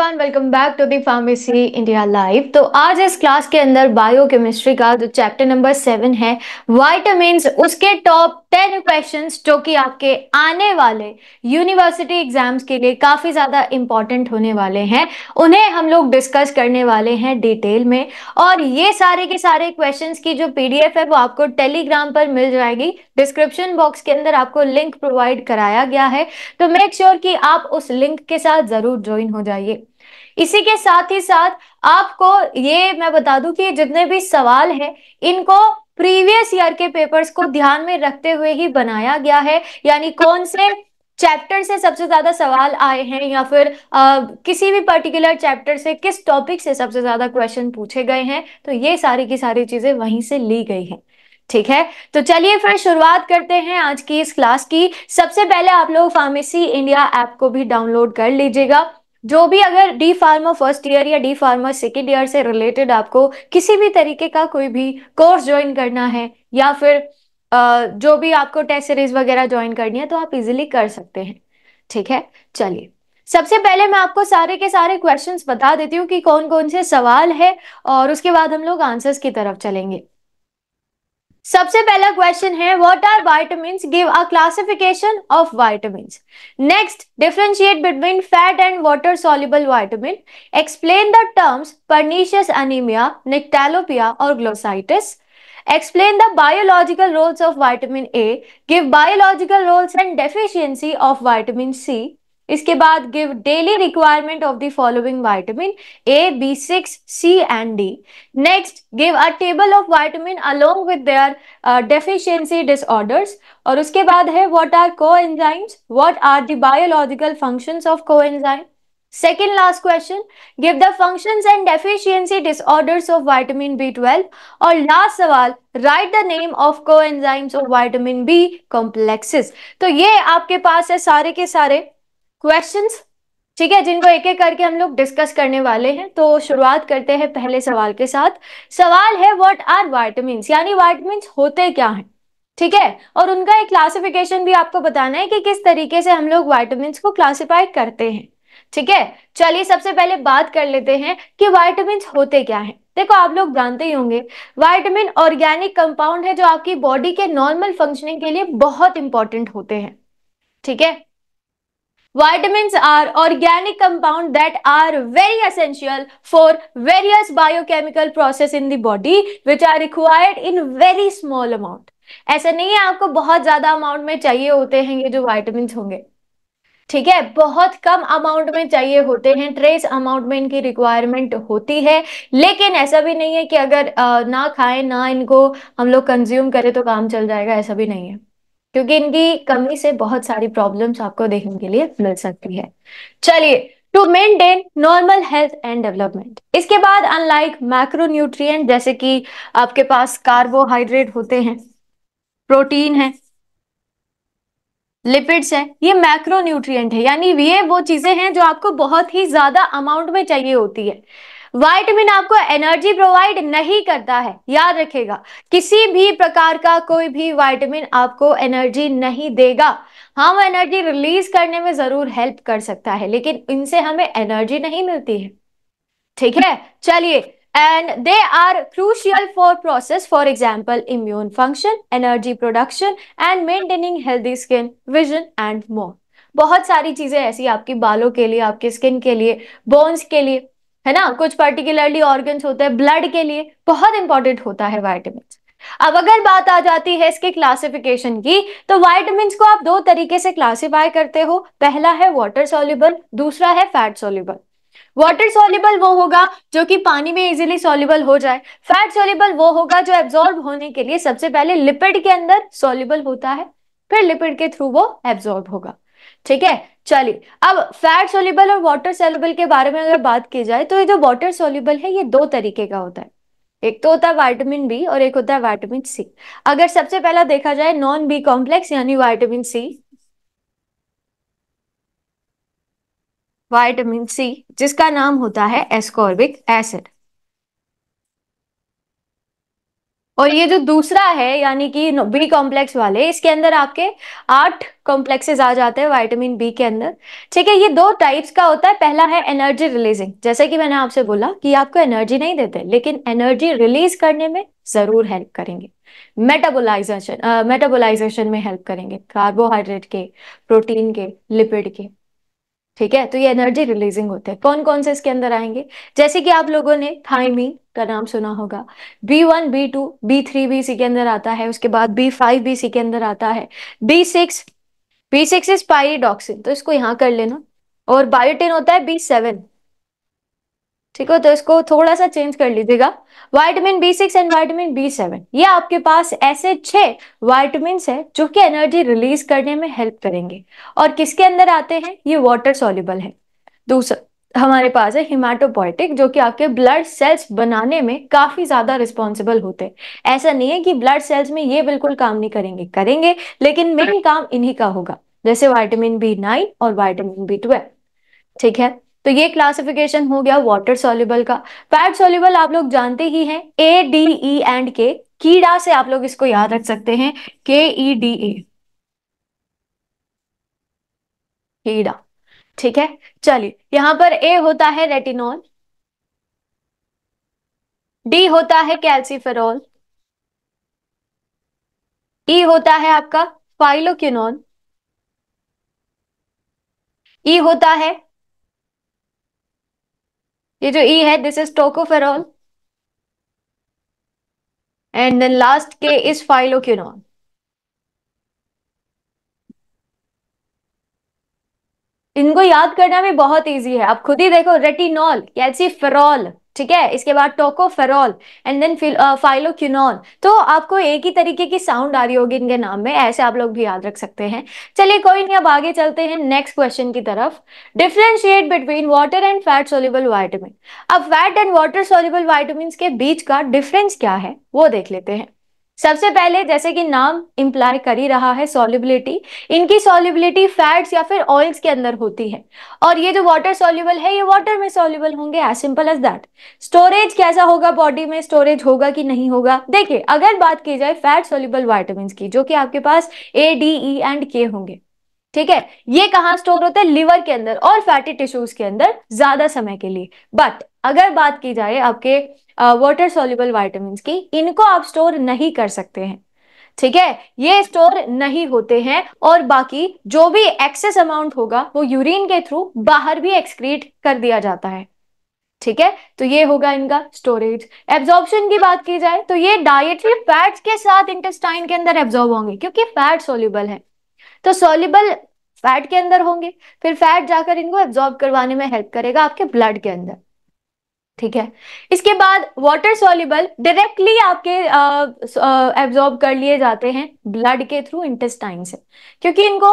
Everyone welcome back to the pharmacy India live तो आज इस क्लास के अंदर बायो केमिस्ट्री का जो चैप्टर नंबर सेवन है वाइटामिन उसके टॉप टेन क्वेश्चन जो कि आपके आने वाले यूनिवर्सिटी एग्जाम्स के लिए काफी ज्यादा इंपॉर्टेंट होने वाले हैं उन्हें हम लोग डिस्कस करने वाले हैं डिटेल में और ये सारे के सारे क्वेश्चंस की जो पीडीएफ है वो आपको टेलीग्राम पर मिल जाएगी डिस्क्रिप्शन बॉक्स के अंदर आपको लिंक प्रोवाइड कराया गया है तो मेक श्योर sure कि आप उस लिंक के साथ जरूर ज्वाइन हो जाइए इसी के साथ ही साथ आपको ये मैं बता दूं कि जितने भी सवाल हैं इनको प्रीवियस ईयर के पेपर्स को ध्यान में रखते हुए ही बनाया गया है यानी कौन से चैप्टर से सबसे ज्यादा सवाल आए हैं या फिर आ, किसी भी पर्टिकुलर चैप्टर से किस टॉपिक से सबसे ज्यादा क्वेश्चन पूछे गए हैं तो ये सारी की सारी चीजें वहीं से ली गई हैं ठीक है तो चलिए फिर शुरुआत करते हैं आज की इस क्लास की सबसे पहले आप लोग फार्मेसी इंडिया ऐप को भी डाउनलोड कर लीजिएगा जो भी अगर डी फार्मा फर्स्ट ईयर या डी फार्मा सेकेंड ईयर से रिलेटेड आपको किसी भी तरीके का कोई भी कोर्स ज्वाइन करना है या फिर जो भी आपको टेस्ट सीरीज वगैरह ज्वाइन करनी है तो आप इजिली कर सकते हैं ठीक है चलिए सबसे पहले मैं आपको सारे के सारे क्वेश्चंस बता देती हूँ कि कौन कौन से सवाल है और उसके बाद हम लोग आंसर्स की तरफ चलेंगे सबसे पहला क्वेश्चन है what are vitamin give a classification of vitamin next differentiate between fat and water soluble vitamin explain the terms pernicious anaemia nyctalopia और glossitis explain the biological roles of vitamin A, give biological roles and deficiency of vitamin C, इसके बाद give daily requirement of the following vitamin A B six C and D next give a table of vitamin along with their deficiency disorders और उसके बाद है what are coenzymes what are the biological functions of coenzyme second last question give the function and deficiency disorders of of B twelve और लास्ट सवाल, write the name of coenzymes of vitamin B complexes तो ये आपके पास है सारे के सारे क्वेश्चंस ठीक है जिनको एक एक करके हम लोग डिस्कस करने वाले हैं तो शुरुआत करते हैं पहले सवाल के साथ सवाल है व्हाट आर वाइटमिन यानी वाइटमिन होते क्या हैं ठीक है और उनका एक क्लासिफिकेशन भी आपको बताना है कि किस तरीके से हम लोग वाइटमिन को क्लासिफाई करते हैं ठीक है चलिए सबसे पहले बात कर लेते हैं कि वाइटमिन होते क्या है देखो आप लोग जानते ही होंगे वाइटमिन ऑर्गेनिक कंपाउंड है जो आपकी बॉडी के नॉर्मल फंक्शनिंग के लिए बहुत इंपॉर्टेंट होते हैं ठीक है vitamin are organic compound that are very essential for various biochemical process in body which are required in very small amount ऐसा नहीं है आपको बहुत ज्यादा अमाउंट में चाहिए होते हैं ये जो वाइटमिन होंगे ठीक है बहुत कम अमाउंट में चाहिए होते हैं ट्रेस अमाउंट में इनकी रिक्वायरमेंट होती है लेकिन ऐसा भी नहीं है कि अगर ना खाएं ना इनको हम लोग कंज्यूम करें तो काम चल जाएगा ऐसा भी नहीं है क्योंकि इनकी कमी से बहुत सारी प्रॉब्लम्स आपको देखने के लिए मिल सकती है चलिए to maintain normal health and development इसके बाद अनलाइक मैक्रोन्यूट्रिय जैसे कि आपके पास कार्बोहाइड्रेट होते हैं प्रोटीन है लिपिड्स है ये मैक्रोन्यूट्रिएंट है यानी ये वो चीजें हैं जो आपको बहुत ही ज्यादा अमाउंट में चाहिए होती है वाइटमिन आपको एनर्जी प्रोवाइड नहीं करता है याद रखेगा किसी भी प्रकार का कोई भी वाइटमिन आपको एनर्जी नहीं देगा हाँ वो एनर्जी रिलीज करने में जरूर हेल्प कर सकता है लेकिन इनसे हमें एनर्जी नहीं मिलती है ठीक है चलिए and they are crucial for process for example immune function energy production and maintaining healthy skin vision and more बहुत सारी चीजें ऐसी आपकी बालों के लिए आपके स्किन के लिए बोन्स के लिए है ना कुछ पर्टिकुलरली ऑर्गन होते हैं ब्लड के लिए बहुत इंपॉर्टेंट होता है वाइटमिन अब अगर बात आ जाती है इसके क्लासिफिकेशन की तो वाइटमिन को आप दो तरीके से क्लासिफाई करते हो पहला है वॉटर सोल्यूबल दूसरा है फैट सोल्यूबल वाटर सोल्यूबल वो होगा जो कि पानी में इजीली सोल्यूबल हो जाए फैट सोल्यूबल वो होगा जो एब्जॉर्ब होने के लिए सबसे पहले लिपिड के अंदर सोल्यूबल होता है फिर लिपिड के थ्रू वो एब्जॉर्ब होगा ठीक है चलिए अब फैट सोल्यूबल और वाटर सोल्यूबल के बारे में अगर बात की जाए तो ये जो वाटर सोल्यूबल है ये दो तरीके का होता है एक तो होता है वाइटामिन बी और एक होता है वाइटामिन सी अगर सबसे पहला देखा जाए नॉन बी कॉम्प्लेक्स यानी वाइटामिन सी वाइटामिन सी जिसका नाम होता है एस्कॉर्बिक एसिड और ये जो दूसरा है यानी कि बी कॉम्प्लेक्स वाले इसके अंदर आपके आठ कॉम्प्लेक्सेस आ जाते हैं वाइटामिन बी के अंदर ठीक है ये दो टाइप्स का होता है पहला है एनर्जी रिलीजिंग जैसे कि मैंने आपसे बोला कि आपको एनर्जी नहीं देते लेकिन एनर्जी रिलीज करने में जरूर हेल्प करेंगे मेटाबोलाइजेशन मेटाबोलाइजेशन में हेल्प करेंगे कार्बोहाइड्रेट के प्रोटीन के लिपिड के ठीक है तो ये एनर्जी रिलीजिंग होते हैं कौन कौन से इसके अंदर आएंगे जैसे कि आप लोगों ने थाइमी का नाम सुना होगा B one B two B three B इसी के अंदर आता है उसके बाद बी फाइव बी इसी के अंदर आता है B six B six is pyridoxine तो इसको यहाँ कर लेना और बायोटिन होता है बी सेवन ठीक हो तो इसको थोड़ा सा चेंज कर लीजिएगा vitamin B six and vitamin B seven ये आपके पास ऐसे छह वाइटमिन है जो कि एनर्जी रिलीज करने में हेल्प करेंगे और किसके अंदर आते हैं ये वाटर सॉल्युबल है दूसरा हमारे पास है हिमाटोपोटिक जो कि आपके ब्लड सेल्स बनाने में काफी ज्यादा रिस्पॉन्सिबल होते हैं ऐसा नहीं है कि ब्लड सेल्स में ये बिल्कुल काम नहीं करेंगे करेंगे लेकिन मेन काम इन्हीं का होगा जैसे वाइटामिन बी नाइन और वाइटामिन बी ट्वेल्व ठीक है तो ये क्लासिफिकेशन हो गया वाटर सोल्यूबल का पैड सोल्यूबल आप लोग जानते ही हैं ए डी ई एंड के कीड़ा से आप लोग इसको याद रख सकते हैं के ई डी ए कीड़ा ठीक है चलिए यहां पर ए होता है रेटिनॉल डी होता है कैल्सिफेरॉल ई e होता है आपका फाइलोक्यूनॉन ई e होता है ये जो ई e है this is tocopherol and then last K is phylloquinone इनको याद करना भी बहुत इजी है आप खुद ही देखो रेटिनॉल फेरोल ठीक है इसके बाद टोकोफेरॉल एंड देन फाइलोक्यूनॉन तो आपको एक ही तरीके की साउंड आ रही होगी इनके नाम में ऐसे आप लोग भी याद रख सकते हैं चलिए कोई नहीं अब आगे चलते हैं नेक्स्ट क्वेश्चन की तरफ differentiate between water and fat soluble vitamin अब fat and water soluble vitamin के बीच का डिफरेंस क्या है वो देख लेते हैं सबसे पहले जैसे कि नाम इम्प्लाय कर ही रहा है सोलिबिलिटी इनकी सॉल्युबिलिटी फैट्स या फिर ऑयल्स के अंदर होती है और ये जो वाटर सोल्यूबल है ये वाटर में सोल्यूबल होंगे as simple as that storage कैसा होगा बॉडी में स्टोरेज होगा कि नहीं होगा देखिए अगर बात की जाए फैट सोल्यूबल वाइटामिन की जो कि आपके पास ए डी ई एंड के होंगे ठीक है ये कहां स्टोर होता है लिवर के अंदर और फैटी टिश्यूज के अंदर ज्यादा समय के लिए बट अगर बात की जाए आपके वाटर सोल्यूबल वाइटामिन की इनको आप स्टोर नहीं कर सकते हैं ठीक है ये स्टोर नहीं होते हैं और बाकी जो भी एक्सेस अमाउंट होगा वो यूरिन के थ्रू बाहर भी एक्सक्रीट कर दिया जाता है ठीक है तो ये होगा इनका स्टोरेज एब्जॉर्बन की बात की जाए तो ये डाइटरी फैट्स के साथ इंटेस्टाइन के अंदर एब्जॉर्ब होंगे क्योंकि फैट सोल्यूबल है तो सोलिबल फैट के अंदर होंगे फिर फैट जाकर इनको एब्जॉर्ब करवाने में हेल्प करेगा आपके ब्लड के अंदर ठीक है इसके बाद वाटर सोलिबल डायरेक्टली आपके एब्जॉर्ब कर लिए जाते हैं ब्लड के थ्रू इंटेस्टाइन से क्योंकि इनको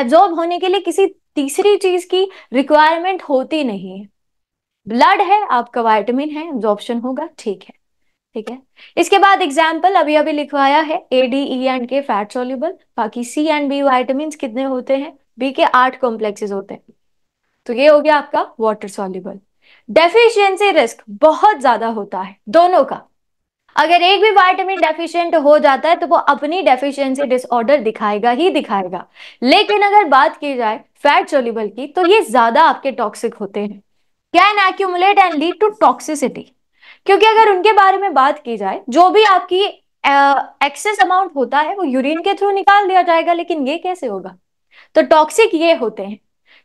एब्जॉर्ब होने के लिए किसी तीसरी चीज की रिक्वायरमेंट होती नहीं है ब्लड है आपका वाइटमिन है एब्जॉर्बन होगा ठीक है ठीक है इसके बाद एग्जाम्पल अभी अभी लिखवाया है A D E and K fat soluble बाकी सी एंड बी वाइटमिन कितने होते हैं बी के आठ कॉम्प्लेक्सेस होते हैं तो ये हो गया आपका वाटर सोल्यूबल डेफिशिएंसी रिस्क बहुत ज्यादा होता है दोनों का अगर एक भी वाइटामिन डेफिशिएंट हो जाता है तो वो अपनी डेफिशिएंसी डिसऑर्डर दिखाएगा ही दिखाएगा लेकिन अगर बात की जाए फैट सोल्यूबल की तो ये ज्यादा आपके टॉक्सिक होते हैं can accumulate and lead to toxicity क्योंकि अगर उनके बारे में बात की जाए जो भी आपकी एक्सेस अमाउंट होता है वो यूरिन के थ्रू निकाल दिया जाएगा लेकिन ये कैसे होगा तो टॉक्सिक ये होते हैं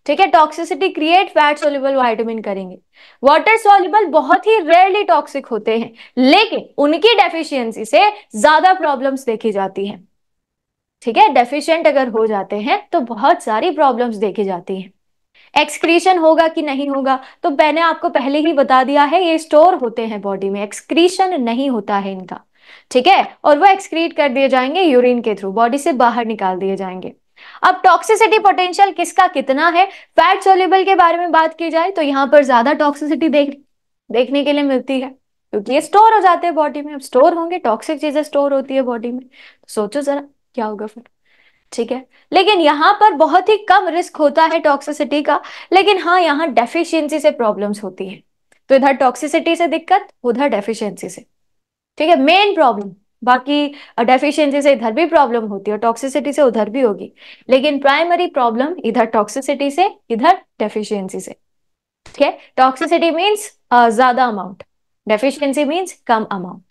ठीक है toxicity create fat soluble vitamin करेंगे वाटर सोल्यूबल बहुत ही रेयरली टॉक्सिक होते हैं लेकिन उनकी डेफिशिएंसी से ज्यादा प्रॉब्लम्स देखी जाती हैं ठीक है डेफिशिएंट अगर हो जाते हैं तो बहुत सारी प्रॉब्लम्स देखी जाती हैं एक्सक्रीशन होगा कि नहीं होगा तो मैंने आपको पहले ही बता दिया है ये स्टोर होते हैं बॉडी में एक्सक्रीशन नहीं होता है इनका ठीक है और वो एक्सक्रीट कर दिए जाएंगे यूरिन के थ्रू बॉडी से बाहर निकाल दिए जाएंगे अब टॉक्सिसिटी पोटेंशियल किसका कितना है फैट सोल्यूबल के बारे में बात की जाए तो यहां पर ज्यादा टॉक्सिसिटी देख देखने के लिए मिलती है क्योंकि ये स्टोर हो जाते हैं बॉडी में अब स्टोर होंगे टॉक्सिक चीजें स्टोर होती है बॉडी में सोचो जरा क्या होगा फिर ठीक है लेकिन यहाँ पर बहुत ही कम रिस्क होता है टॉक्सिसिटी का लेकिन हाँ यहाँ डेफिशिएंसी से प्रॉब्लम्स होती है तो इधर टॉक्सिसिटी से दिक्कत उधर डेफिशिएंसी से ठीक है मेन प्रॉब्लम बाकी डेफिशिएंसी से इधर भी प्रॉब्लम होती है टॉक्सिसिटी से उधर भी होगी लेकिन प्राइमरी प्रॉब्लम इधर टॉक्सिसिटी से इधर डेफिशियंसी से ठीक है टॉक्सिसिटी मीन्स ज्यादा अमाउंट डेफिशियंसी मीन्स कम अमाउंट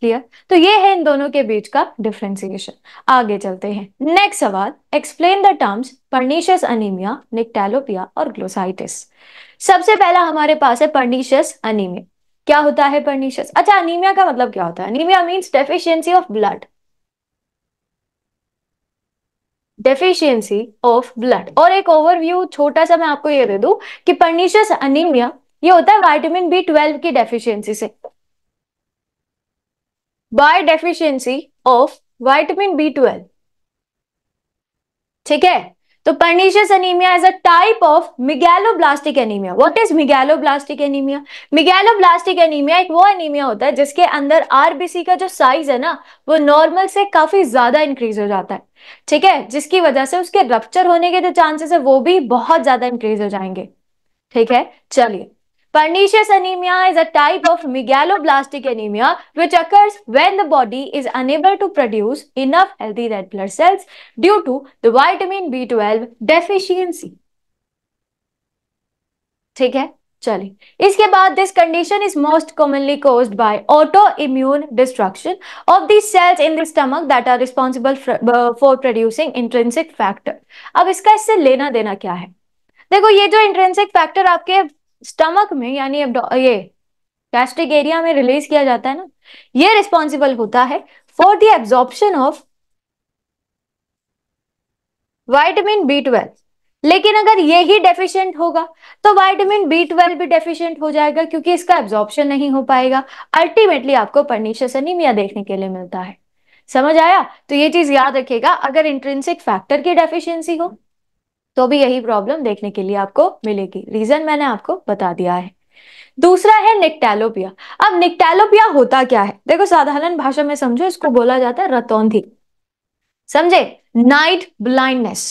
क्लियर तो ये है इन दोनों के बीच का डिफ्रेंसिएशन आगे चलते हैं नेक्स्ट सवाल explain the terms pernicious anaemia nyctalopia और ग्लोसाइटिस सबसे पहला हमारे पास है पर्नीशियस अनिमिया क्या होता है पर्नीशियस अच्छा अनिमिया का मतलब क्या होता है anaemia means deficiency of blood deficiency of blood और एक ओवरव्यू छोटा सा मैं आपको ये दे दू कि पर्नीशियस अनिमिया ये होता है वाइटामिन बी ट्वेल्व की डेफिशियंसी से by deficiency of vitamin B twelve ठीक है तो pernicious anaemia is a type of megaloblastic anaemia what is megaloblastic anaemia megaloblastic anaemia एक वो एनीमिया होता है जिसके अंदर आरबीसी का जो साइज है ना वो नॉर्मल से काफी ज्यादा इंक्रीज हो जाता है ठीक है जिसकी वजह से उसके रप्चर होने के जो चांसेस है वो भी बहुत ज्यादा इंक्रीज हो जाएंगे ठीक है चलिए Pernicious anemia is a type of megaloblastic anemia which occurs when the body is unable to produce enough healthy red blood cells due to the vitamin B12 deficiency. ठीक है चलिए इसके बाद this condition is most commonly cause by autoimmune destruction of the cells in the stomach that are responsible for producing intrinsic factor अब इसका इससे लेना देना क्या है देखो ये जो इंट्रेंसिक फैक्टर आपके स्टमक में यानी ये गैस्ट्रिक एरिया में रिलीज किया जाता है ना ये रिस्पॉन्सिबल होता है for the absorption of vitamin B twelve लेकिन अगर ये ही डेफिशियंट होगा तो वाइटामिन बी ट्वेल्व भी डेफिशियंट हो जाएगा क्योंकि इसका एब्जॉर्प्शन नहीं हो पाएगा अल्टीमेटली आपको पर्निशियस एनीमिया देखने के लिए मिलता है समझ आया तो ये चीज याद रखिएगा अगर इंट्रेंसिक फैक्टर की डेफिशिएंसी हो तो भी यही प्रॉब्लम देखने के लिए आपको मिलेगी रीजन मैंने आपको बता दिया है दूसरा है निकटैलोपिया अब निकटैलोपिया होता क्या है देखो साधारण भाषा में समझो इसको बोला जाता है रतौंधी समझे नाइट ब्लाइंडनेस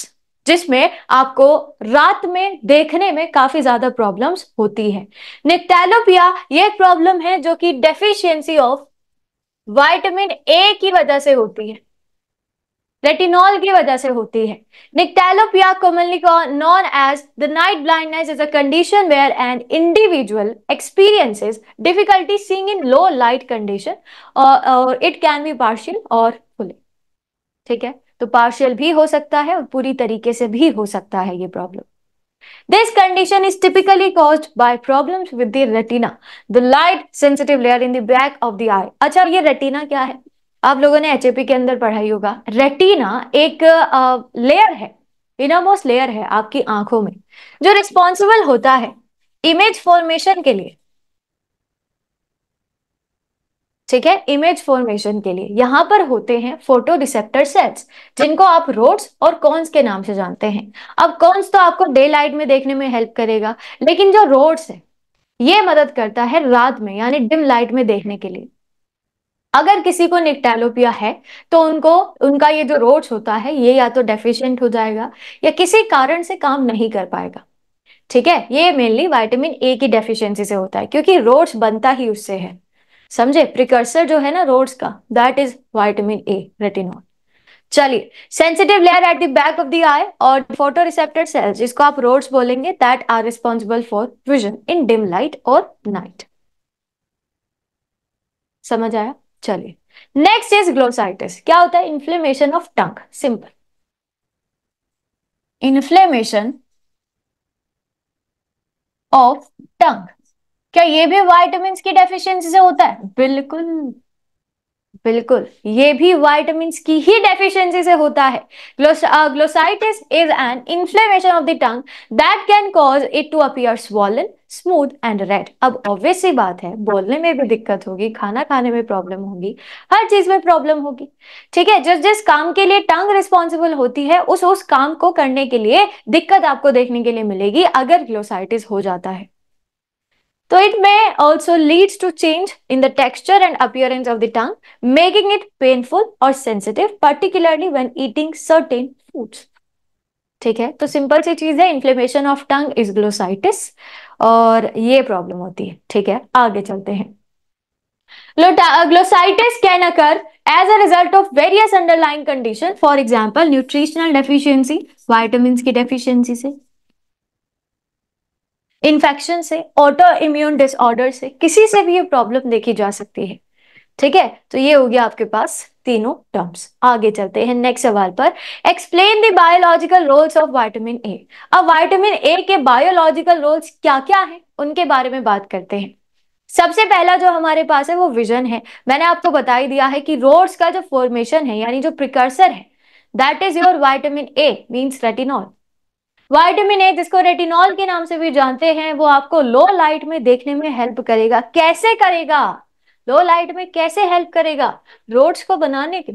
जिसमें आपको रात में देखने में काफी ज्यादा प्रॉब्लम्स होती है निकटैलोपिया ये प्रॉब्लम है जो कि डेफिशिएंसी ऑफ वाइटामिन ए की वजह से होती है रेटिनॉल की वजह से होती है nyctalopia commonly known as the night blindness is a condition where an individual experiences difficulty seeing in low light condition और इट कैन बी पार्शियल और फुली ठीक है तो पार्शियल भी हो सकता है और पूरी तरीके से भी हो सकता है ये problem This condition is typically caused by problems with the retina, the light sensitive layer in the back of the eye. अच्छा ये retina क्या है आप लोगों ने एच के अंदर पढ़ाई होगा रेटिना एक लेयर है इनामोस लेयर है आपकी आंखों में जो रिस्पॉन्सिबल होता है इमेज फॉर्मेशन के लिए ठीक है इमेज फॉर्मेशन के लिए यहां पर होते हैं फोटो रिसेप्टर सेट्स जिनको आप रोड्स और कॉन्स के नाम से जानते हैं अब कॉन्स तो आपको डे लाइट में देखने में हेल्प करेगा लेकिन जो रोड्स है ये मदद करता है रात में यानी डिम लाइट में देखने के लिए अगर किसी को निकटेलोपिया है तो उनको उनका ये जो रोड्स होता है ये या तो डेफिशिएंट हो जाएगा या किसी कारण से काम नहीं कर पाएगा ठीक है ये मेनली वाइटामिन ए की डेफिशिएंसी से होता है क्योंकि रोड्स बनता ही उससे है समझे प्रिकर्सर जो है ना रोड्स का that is vitamin A retinol चलिए sensitive layer at the back of the eye और फोटो रिसेप्टर सेल्स जिसको आप रोड्स बोलेंगे that are responsible for vision in dim light और नाइट समझ आया चलिए नेक्स्ट इज ग्लोसाइटिस क्या होता है inflammation of tongue simple inflammation of tongue क्या ये भी वाइटमिन की डेफिशिएंसी से होता है बिल्कुल बिल्कुल ये भी वाइटमिन की ही डेफिशिएंसी से होता है glossitis is an inflammation of the tongue that can cause it to appear swollen smooth and red अब ऑब्वियस ही बात है बोलने में भी दिक्कत होगी खाना खाने में प्रॉब्लम होगी हर चीज में प्रॉब्लम होगी ठीक है जिस जिस काम के लिए टंग रिस्पॉन्सिबल होती है उस उस काम को करने के लिए दिक्कत आपको देखने के लिए मिलेगी अगर ग्लोसाइटिस हो जाता है तो it may also leads to change in the texture and appearance of the tongue making it painful और sensitive particularly when eating certain foods ठीक है तो सिंपल सी चीज है inflammation of tongue is glossitis और ये प्रॉब्लम होती है ठीक है आगे चलते हैं glossitis can occur as a result of various underline condition for example nutritional deficiency vitamin की डेफिशियंसी से इन्फेक्शन से ऑटो इम्यून डिसऑर्डर से किसी से भी ये प्रॉब्लम देखी जा सकती है ठीक है तो ये हो गया आपके पास तीनों टर्म्स आगे चलते हैं नेक्स्ट सवाल पर explain the biological roles of vitamin A अब वाइटामिन ए के बायोलॉजिकल रोल्स क्या क्या हैं उनके बारे में बात करते हैं सबसे पहला जो हमारे पास है वो विजन है मैंने आपको बता ही दिया है कि रोड्स का जो फॉर्मेशन है यानी जो प्रिकर्सर है that is your vitamin A means retinol vitamin A जिसको रेटिनॉल के नाम से भी जानते हैं वो आपको लो लाइट में देखने में हेल्प करेगा कैसे करेगा लो लाइट में कैसे हेल्प करेगा रोड्स को बनाने के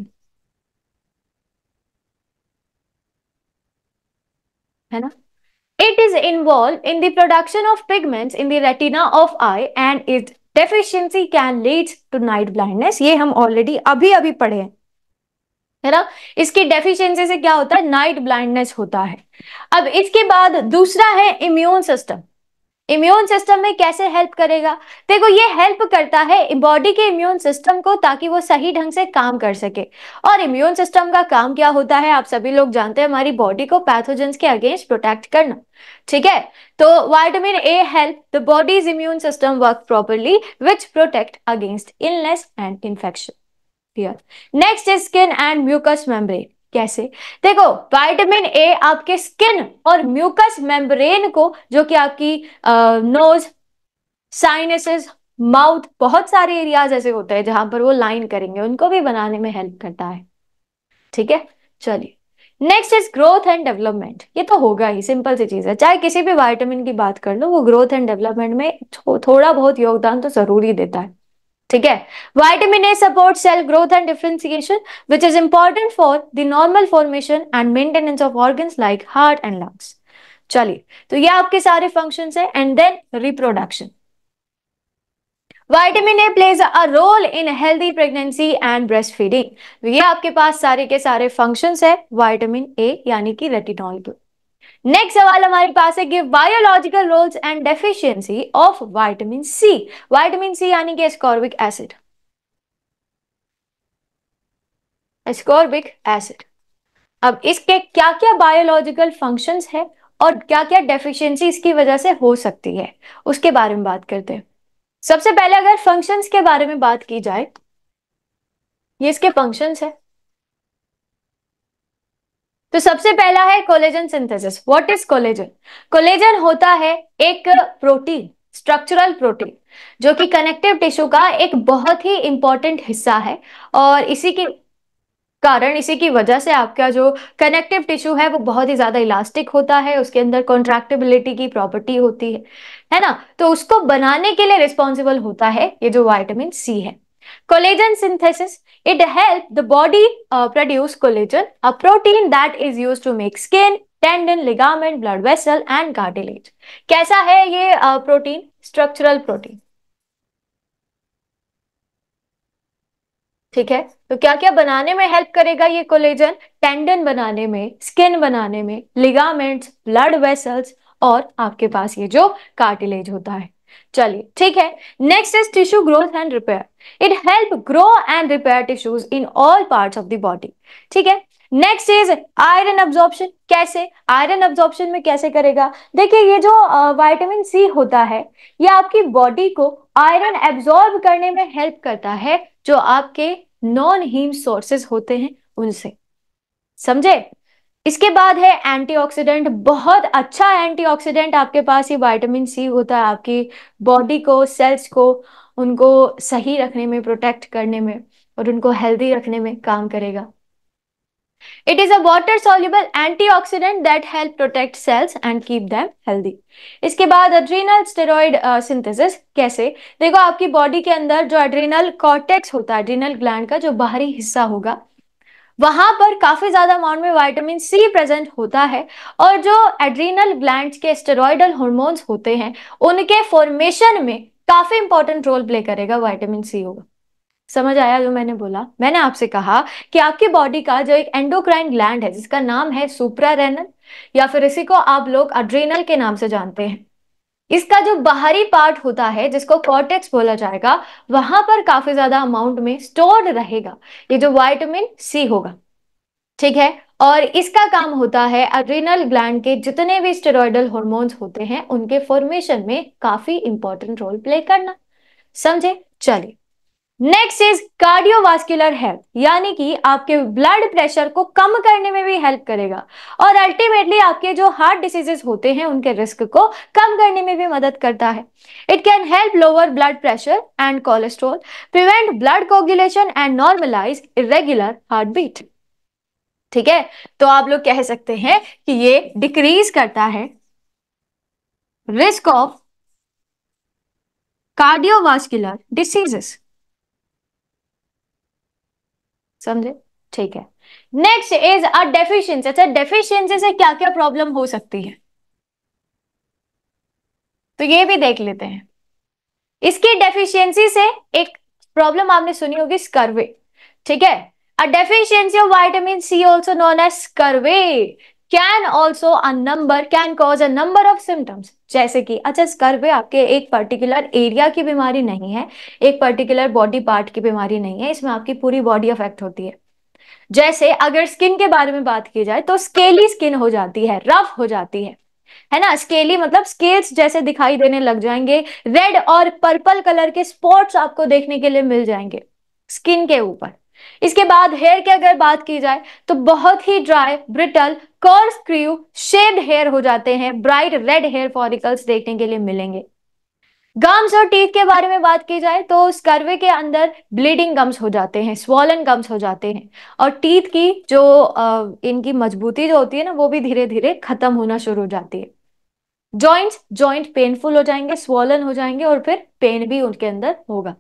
है ना it is involve in the production of pigments in the retina of eye and it deficiency can lead to night blindness ये हम ऑलरेडी अभी अभी पढ़े हैं है ना इसकी डेफिशिएंसी से क्या होता है नाइट ब्लाइंडनेस होता है अब इसके बाद दूसरा है इम्यून सिस्टम इम्यून सिस्टम में कैसे हेल्प करेगा देखो ये हेल्प करता है बॉडी के इम्यून सिस्टम को ताकि वो सही ढंग से काम कर सके और इम्यून सिस्टम का काम क्या होता है आप सभी लोग जानते हैं हमारी बॉडी को पैथोजेंस के अगेंस्ट प्रोटेक्ट करना ठीक है तो vitamin A help the body's immune system work properly which protect against illness and infection next is skin and mucus membrane कैसे देखो विटामिन ए आपके स्किन और म्यूकस मेम्ब्रेन को जो कि आपकी नोज साइनसेस माउथ बहुत सारे एरियाज ऐसे होते हैं जहां पर वो लाइन करेंगे उनको भी बनाने में हेल्प करता है ठीक है चलिए next is growth and development ये तो होगा ही सिंपल सी चीज है चाहे किसी भी विटामिन की बात कर लो वो ग्रोथ एंड डेवलपमेंट में थो, थोड़ा बहुत योगदान तो जरूर ही देता है ठीक है vitamin A support cell growth and differentiation which is important for the normal formation and maintenance of organ like heart and lungs चलिए तो ये आपके सारे फंक्शन है and then reproduction vitamin A plays a role in healthy pregnancy and breast feeding ये आपके पास सारे के सारे फंक्शंस है वाइटामिन ए यानी कि रेटिनॉल के नेक्स्ट सवाल हमारे पास है कि biological roles and deficiency of vitamin C vitamin C यानी कि एस्कॉर्बिक एसिड एस्कॉर्बिक एसिड अब इसके क्या क्या बायोलॉजिकल फंक्शंस है और क्या क्या डेफिशिएंसी इसकी वजह से हो सकती है उसके बारे में बात करते हैं सबसे पहले अगर फंक्शंस के बारे में बात की जाए ये इसके फंक्शंस है तो सबसे पहला है collagen synthesis what is collagen collagen होता है एक प्रोटीन स्ट्रक्चरल प्रोटीन जो कि कनेक्टिव टिश्यू का एक बहुत ही इंपॉर्टेंट हिस्सा है और इसी के कारण इसी की वजह से आपका जो कनेक्टिव टिश्यू है वो बहुत ही ज्यादा इलास्टिक होता है उसके अंदर कॉन्ट्रैक्टेबिलिटी की प्रॉपर्टी होती है है ना तो उसको बनाने के लिए रिस्पॉन्सिबल होता है ये जो वाइटामिन सी है collagen synthesis It help the body uh, produce collagen, a protein that is used to make skin, tendon ligament blood vessel and cartilage कैसा है ये प्रोटीन स्ट्रक्चरल प्रोटीन ठीक है तो क्या क्या बनाने में हेल्प करेगा ये कोलेजन टेंडन बनाने में स्किन बनाने में लिगामेंट्स ब्लड वेसल्स और आपके पास ये जो कार्टिलेज होता है चलिए ठीक है next is tissue growth and repair it help grow and repair tissues in all parts of the body ठीक है नेक्स्ट इज आयरन अब्जॉर्प्शन कैसे आयरन अब्जॉर्प्शन में कैसे करेगा देखिए ये जो वाइटामिन uh, सी होता है ये आपकी बॉडी को आयरन एब्जॉर्ब करने में हेल्प करता है जो आपके नॉन हीम सोर्सेस होते हैं उनसे समझे इसके बाद है एंटीऑक्सीडेंट बहुत अच्छा एंटीऑक्सीडेंट आपके पास ये वाइटामिन सी होता है आपकी बॉडी को सेल्स को उनको सही रखने में प्रोटेक्ट करने में और उनको हेल्दी रखने में काम करेगा is a a water antioxidant that help protect cells and keep them healthy इसके बाद अड्रीनल स्टेरॉइड सिंथेसिस कैसे देखो आपकी बॉडी के अंदर जो एड्रीनल cortex होता है एड्रीनल ग्लैंड का जो बाहरी हिस्सा होगा वहां पर काफी ज्यादा अमाउंट में वाइटामिन सी प्रेजेंट होता है और जो एड्रीनल ग्लैंड के स्टेरॉयडल हॉर्मोन्स होते हैं उनके फॉर्मेशन में काफी इंपॉर्टेंट रोल प्ले करेगा वाइटामिन सी होगा समझ आया जो मैंने बोला मैंने आपसे कहा कि आपकी बॉडी का जो एक एंडोक्राइन ग्लैंड है जिसका नाम है सुप्रा रेनल या फिर इसी को आप लोग अड्रीनल के नाम से जानते हैं इसका जो बाहरी पार्ट होता है जिसको कॉर्टेक्स बोला जाएगा वहां पर काफी ज्यादा अमाउंट में स्टोर्ड रहेगा ये जो वाइटमिन सी होगा ठीक है और इसका काम होता है अड्रीनल ग्लैंड के जितने भी स्टेरॉयडल हॉर्मोन्स होते हैं उनके फॉर्मेशन में काफी इंपॉर्टेंट रोल प्ले करना समझे चलिए नेक्स्ट इज कार्डियोवास्कुलर हेल्थ यानी कि आपके ब्लड प्रेशर को कम करने में भी हेल्प करेगा और अल्टीमेटली आपके जो हार्ट डिसीजेस होते हैं उनके रिस्क को कम करने में भी मदद करता है it can help lower blood pressure and cholesterol prevent blood coagulation and normalize irregular heart beat ठीक है तो आप लोग कह सकते हैं कि ये डिक्रीज करता है रिस्क ऑफ कार्डियोवास्कुलर डिसीजेस समझे ठीक है नेक्स्ट इज अ डेफिशिएंसी अच्छा डेफिशिएंसी से क्या क्या प्रॉब्लम हो सकती है तो ये भी देख लेते हैं इसकी डेफिशिएंसी से एक प्रॉब्लम आपने सुनी होगी स्कर्वे ठीक है a deficiency of vitamin C also known as scurvy can also a number can cause a number of symptoms जैसे कि अच्छा स्कर्व आपके एक पर्टिकुलर एरिया की बीमारी नहीं है एक पर्टिकुलर बॉडी पार्ट की बीमारी नहीं है इसमें आपकी पूरी बॉडी अफेक्ट होती है जैसे अगर स्किन के बारे में बात की जाए तो स्केली स्किन हो जाती है रफ हो जाती है है ना स्केली मतलब स्केल्स जैसे दिखाई देने लग जाएंगे रेड और पर्पल कलर के स्पॉट्स आपको देखने के लिए मिल जाएंगे स्किन के ऊपर इसके बाद हेयर की अगर बात की जाए तो बहुत ही dry brittle corkscrew shaped hair हो जाते हैं ब्राइट रेड हेयर फॉरिकल्स देखने के लिए मिलेंगे गम्स और टीथ के बारे में बात की जाए तो स्कर्वे के अंदर ब्लीडिंग गम्स हो जाते हैं स्वॉलन गम्स हो जाते हैं और टीथ की जो इनकी मजबूती जो होती है ना वो भी धीरे धीरे खत्म होना शुरू हो जाती है जॉइंट्स जॉइंट पेनफुल हो जाएंगे स्वॉलन हो जाएंगे और फिर पेन भी उनके अंदर होगा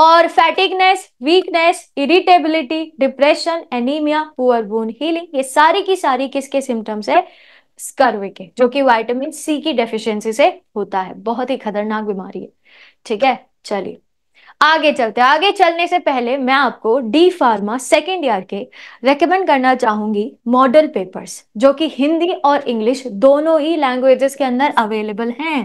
और fatigue weakness irritability depression anaemia poor bone healing ये सारी की सारी किसके सिम्टम्स है स्कर्व के जो कि वाइटामिन सी की डेफिशिएंसी से होता है बहुत ही खतरनाक बीमारी है ठीक है चलिए आगे चलते आगे चलने से पहले मैं आपको डी फार्मा सेकेंड ईयर के रेकमेंड करना चाहूंगी मॉडल पेपर्स जो कि हिंदी और इंग्लिश दोनों ही लैंग्वेजेस के अंदर अवेलेबल हैं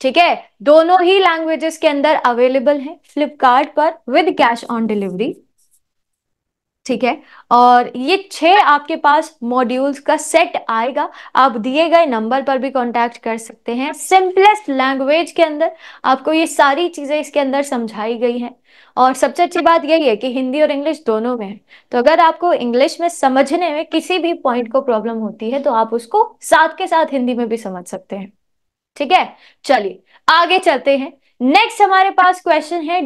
ठीक है दोनों ही लैंग्वेजेस के अंदर अवेलेबल है फ्लिपकार्ट पर विद कैश ऑन डिलीवरी ठीक है और ये छह आपके पास मॉड्यूल्स का सेट आएगा आप दिए गए नंबर पर भी कांटेक्ट कर सकते हैं सिंपलेस्ट लैंग्वेज के अंदर आपको ये सारी चीजें इसके अंदर समझाई गई हैं और सबसे अच्छी बात यही है कि हिंदी और इंग्लिश दोनों में है तो अगर आपको इंग्लिश में समझने में किसी भी पॉइंट को प्रॉब्लम होती है तो आप उसको साथ के साथ हिंदी में भी समझ सकते हैं ठीक है चलिए आगे चलते हैं नेक्स्ट हमारे पास क्वेश्चन है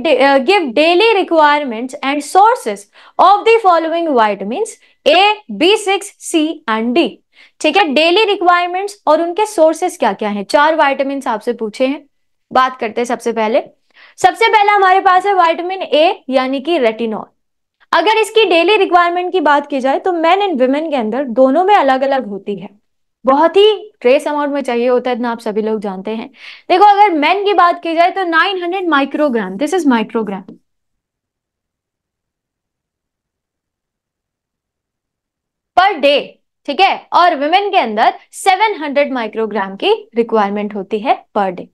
give daily requirements and sources of the following vitamin A B six C and D ठीक है डेली रिक्वायरमेंट्स और उनके सोर्सेस क्या क्या हैं चार वाइटमिन आपसे पूछे हैं बात करते हैं सबसे पहले सबसे पहला हमारे पास है वाइटमिन ए यानी कि रेटिनॉल अगर इसकी डेली रिक्वायरमेंट की बात की जाए तो मेन एंड वुमेन के अंदर दोनों में अलग अलग होती है बहुत ही ट्रेस अमाउंट में चाहिए होता है इतना आप सभी लोग जानते हैं देखो अगर मेन की बात की जाए तो 900 microgram this is microgram per day ठीक है और वुमेन के अंदर 700 माइक्रोग्राम की रिक्वायरमेंट होती है पर डे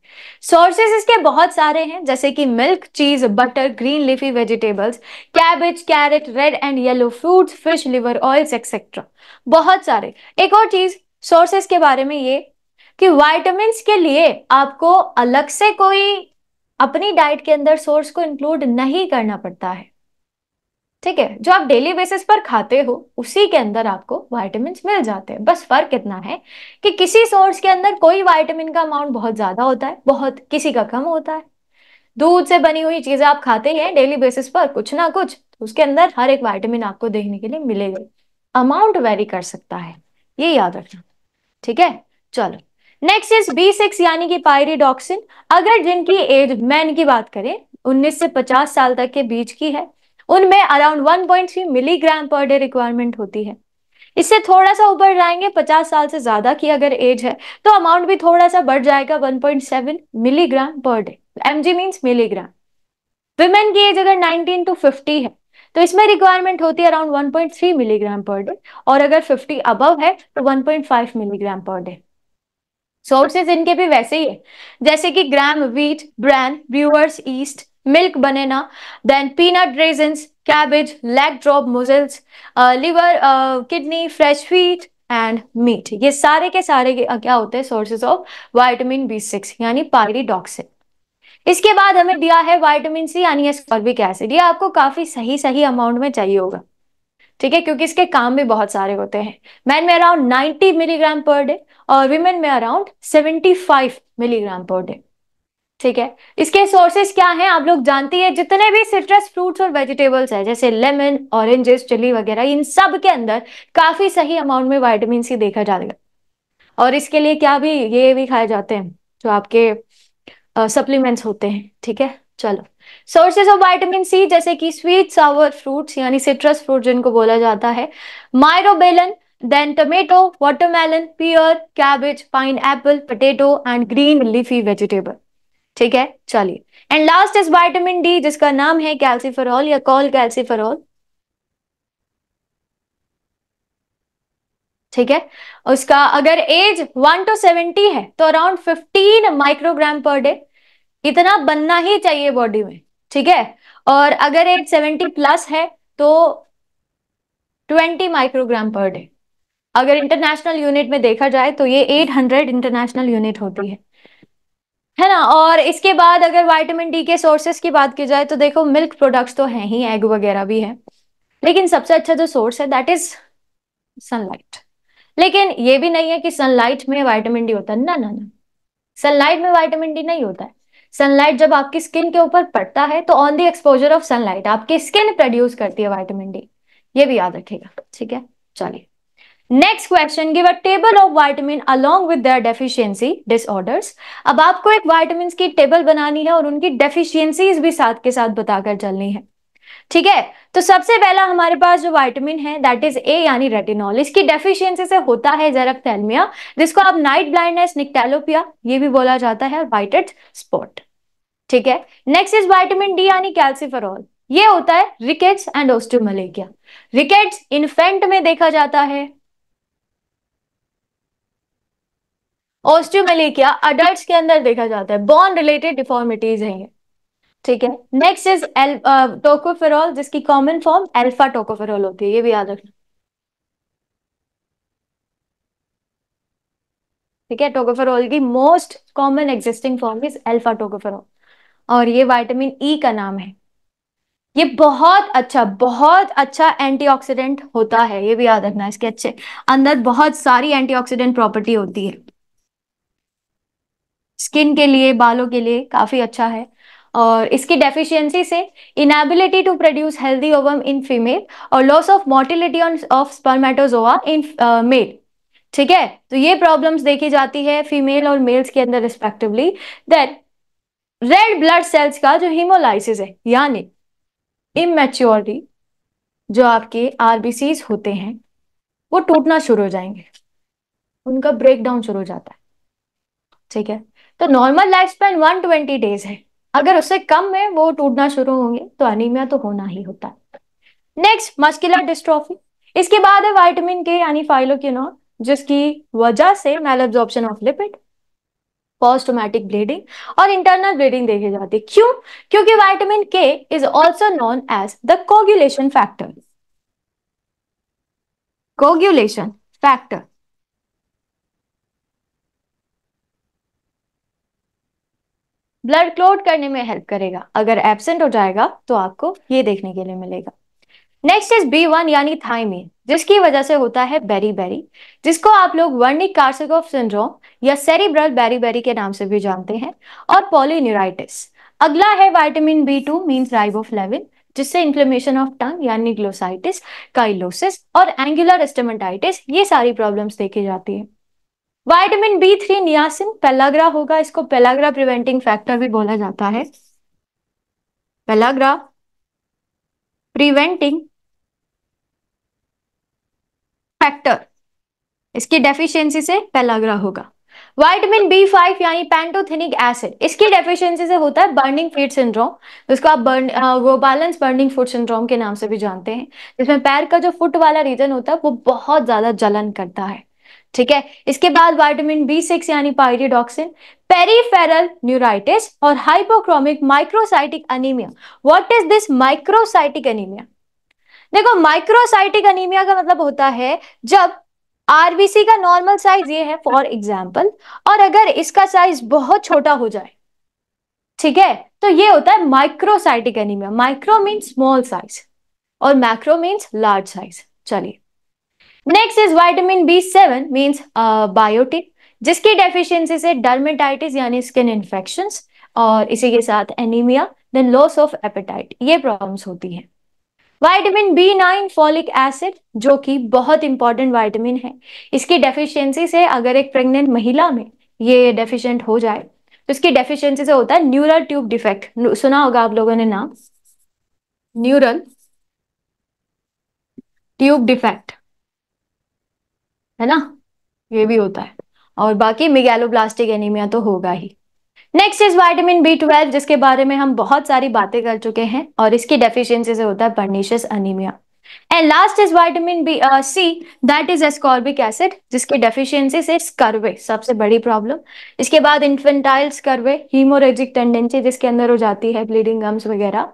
सोर्सेस इसके बहुत सारे हैं जैसे कि milk cheese butter green leafy vegetables cabbage carrot red and yellow fruits fish liver oils etcetera बहुत सारे एक और चीज सोर्सेस के बारे में ये कि वाइटमिन के लिए आपको अलग से कोई अपनी डाइट के अंदर सोर्स को इंक्लूड नहीं करना पड़ता है ठीक है जो आप डेली बेसिस पर खाते हो उसी के अंदर आपको वाइटामिन मिल जाते हैं बस फर्क इतना है कि किसी सोर्स के अंदर कोई वाइटामिन का अमाउंट बहुत ज्यादा होता है बहुत किसी का कम होता है दूध से बनी हुई चीजें आप खाते हैं डेली बेसिस पर कुछ ना कुछ तो उसके अंदर हर एक वाइटामिन आपको देखने के लिए मिलेगा अमाउंट वेरी कर सकता है ये याद रखना ठीक है चलो नेक्स्ट इज बी सिक्स यानी कि पायरीडॉक्सिन अगर जिनकी एज मैन की बात करें 19 से 50 साल तक के बीच की है उनमें around 1.3 milligram per day requirement होती है इससे थोड़ा सा ऊपर जाएंगे 50 साल से ज्यादा की अगर एज है तो अमाउंट भी थोड़ा सा बढ़ जाएगा 1.7 milligram per day M G means milligram women की एज अगर 19 टू 50 है तो इसमें रिक्वायरमेंट होती है अराउंड 1.3 मिलीग्राम पर डे और अगर 50 अबव है तो 1.5 मिलीग्राम पर डे सोर्सेज इनके भी वैसे ही है जैसे कि gram wheat bran brewer's yeast milk banana then peanut raisin cabbage leg drop mussels liver kidney fresh wheat and meat ये सारे के सारे क्या होते हैं sources of vitamin B six यानी पायरी डॉक्सिन इसके बाद हमें दिया है वाइटामिन सी यानी एस्कॉर्बिक एसिड ये आपको काफी सही सही अमाउंट में चाहिए होगा ठीक है क्योंकि इसके काम भी बहुत सारे होते हैं मैन में around ninety milligram per day और वीमेन में around seventy five milligram per day ठीक है इसके सोर्सेस क्या हैं आप लोग जानती है जितने भी सिट्रस फ्रूट्स और वेजिटेबल्स हैं जैसे लेमन ऑरेंजेस चिली वगैरह इन सब के अंदर काफी सही अमाउंट में वाइटामिन सी देखा जाएगा और इसके लिए क्या भी ये भी खाए जाते हैं जो आपके सप्लीमेंट्स होते हैं ठीक है चलो सोर्सेज ऑफ वाइटामिन सी जैसे कि स्वीट सावर फ्रूट्स यानी सिट्रस फ्रूट जिनको बोला जाता है myrobalan then tomato watermelon pear cabbage pineapple potato and green leafy vegetable ठीक है चलिए and last is vitamin D जिसका नाम है कैल्सिफरॉल या कॉल कैल्सिफरॉल ठीक है उसका अगर एज वन टू सेवेंटी है तो around fifteen microgram per day इतना बनना ही चाहिए बॉडी में ठीक है और अगर एज सेवेंटी प्लस है तो ट्वेंटी माइक्रोग्राम पर डे अगर इंटरनेशनल यूनिट में देखा जाए तो ये एट हंड्रेड इंटरनेशनल यूनिट होती है है ना और इसके बाद अगर वाइटामिन डी के सोर्सेस की बात की जाए तो देखो मिल्क प्रोडक्ट्स तो हैं ही एग वगैरह भी है लेकिन सबसे अच्छा जो सोर्स है दैट इज सनलाइट लेकिन ये भी नहीं है कि सनलाइट में वाइटामिन डी होता है ना ना ना सनलाइट में वाइटामिन डी नहीं होता है सनलाइट जब आपकी स्किन के ऊपर पड़ता है तो on the exposure of sunlight आपकी स्किन प्रोड्यूस करती है वाइटामिन डी ये भी याद रखेगा ठीक है चलिए next question give a table of vitamin along with their deficiency disorders अब आपको एक वाइटामिन की टेबल बनानी है और उनकी डेफिशिएंसीज भी साथ के साथ बताकर चलनी है ठीक है तो सबसे पहला हमारे पास जो वाइटमिन है दैट इज ए यानी रेटिनॉल इसकी डेफिशिएंसी से होता है जेरप्थेलमिया जिसको आप नाइट ब्लाइंडनेस निकटेलोपिया ये भी बोला जाता है और वाइटेड स्पॉट ठीक है नेक्स्ट इज वाइटमिन डी यानी कैल्सिफरॉल ये होता है rickets and osteomalacia rickets infant में देखा जाता है ऑस्टोमलेगिया अडल्ट के अंदर देखा जाता है बॉन रिलेटेड डिफॉर्मिटीज हैं ये ठीक है नेक्स्ट इज एल टोकोफेरॉल जिसकी कॉमन फॉर्म एल्फा टोकोफेरॉल होती है ये भी याद रखना ठीक है टोकोफेरॉल की most common existing form is alpha tocopherol और ये वाइटामिन ई e का नाम है ये बहुत अच्छा बहुत अच्छा एंटीऑक्सीडेंट होता है ये भी याद रखना इसके अच्छे अंदर बहुत सारी एंटीऑक्सीडेंट प्रॉपर्टी होती है स्किन के लिए बालों के लिए काफी अच्छा है और इसकी डेफिशिएंसी से inability to produce healthy ovum in female और loss of motility on of spermatozoa in male ठीक है तो ये प्रॉब्लम्स देखी जाती है फीमेल और मेल्स के अंदर respectively then red blood cells का जो हीमोलाइसिस है यानी इमेच्योरिटी जो आपके आरबीसी होते हैं वो टूटना शुरू हो जाएंगे उनका ब्रेकडाउन शुरू हो जाता है ठीक है तो नॉर्मल लाइफ स्पैन 120 डेज है अगर उससे कम में वो टूटना शुरू होंगे तो एनीमिया तो होना ही होता है नेक्स्ट मस्कुलर डिस्ट्रॉफी इसके बाद है वाइटामिन के यानी फाइलोक्यूनॉल जिसकी वजह से malabsorption of lipid posttraumatic bleeding और इंटरनल ब्लीडिंग देखी जाती है क्यों क्योंकि vitamin K is also known as the coagulation factor coagulation factor blood clot करने में हेल्प करेगा अगर एबसेंट हो जाएगा तो आपको ये देखने के लिए मिलेगा नेक्स्ट इज बी वन यानी थाइमीन जिसकी वजह से होता है बेरी बेरी जिसको आप लोग वर्णिक कार्सिकोफ सिंड्रोम या सेरिब्रल बेरी बेरी के नाम से भी जानते हैं और पॉलीन्यूराइटिस अगला है vitamin B two mean riboflavin जिससे इंफ्लेमेशन ऑफ टंग यानी ग्लोसाइटिस काइलोसिस और एंगुलर एस्टेमेटाइटिस ये सारी प्रॉब्लम्स देखी जाती है vitamin B three niacin pellagra होगा इसको पेलाग्रा प्रिवेंटिंग फैक्टर भी बोला जाता है पेलाग्रा प्रिवेंटिंग फैक्टर इसकी डेफिशिएंसी से पेलाग्रा होगा वाइटामिन बी फाइव यानी पैंटोथेनिक एसिड इसकी डेफिशिएंसी से होता है बर्निंग फीड सिंड्रोम जिसको आप बर्न वो बैलेंस बर्निंग फूड सिंड्रोम के नाम से भी जानते हैं जिसमें पैर का जो फुट वाला रीजन होता है वो बहुत ज्यादा जलन करता है ठीक है इसके बाद वाइटामिन बी सिक्स यानी पायरिडॉक्सिन पेरीफेरल न्यूराइटिस और hypochromic microcytic anaemia what is this microcytic anaemia देखो माइक्रोसाइटिक अनिमिया का मतलब होता है जब आरबीसी का नॉर्मल साइज ये है फॉर एग्जाम्पल और अगर इसका साइज बहुत छोटा हो जाए ठीक है तो ये होता है microcytic anaemia micro mean small size और मैक्रो मीन्स लार्ज साइज चलिए next is vitamin B seven means biotin जिसकी डेफिशिएंसी से डर्मेटाइटिस यानी स्किन इन्फेक्शन और इसी के साथ anaemia then loss of appetite ये प्रॉब्लम्स होती हैं vitamin B nine folic acid जो कि बहुत इंपॉर्टेंट वाइटामिन है इसकी डेफिशिएंसी से अगर एक प्रेग्नेंट महिला में ये डेफिशिएंट हो जाए तो इसकी डेफिशिएंसी से होता है न्यूरल ट्यूब डिफेक्ट सुना होगा आप लोगों ने नाम न्यूरल ट्यूब डिफेक्ट है ना ये भी होता है और बाकी मिगेलोब्लास्टिक एनीमिया तो होगा ही next is vitamin B twelve जिसके बारे में हम बहुत सारी बातें कर चुके हैं और इसकी डेफिशिएंसी से होता है pernicious anaemia and last is vitamin B C that is ascorbic acid जिसकी डेफिशिएंसी से स्कर्वे सबसे बड़ी प्रॉब्लम इसके बाद इन्फेंटाइल स्कर्वे हीमोरेजिक टेंडेंसी जिसके अंदर हो जाती है ब्लीडिंग गम्स वगैरह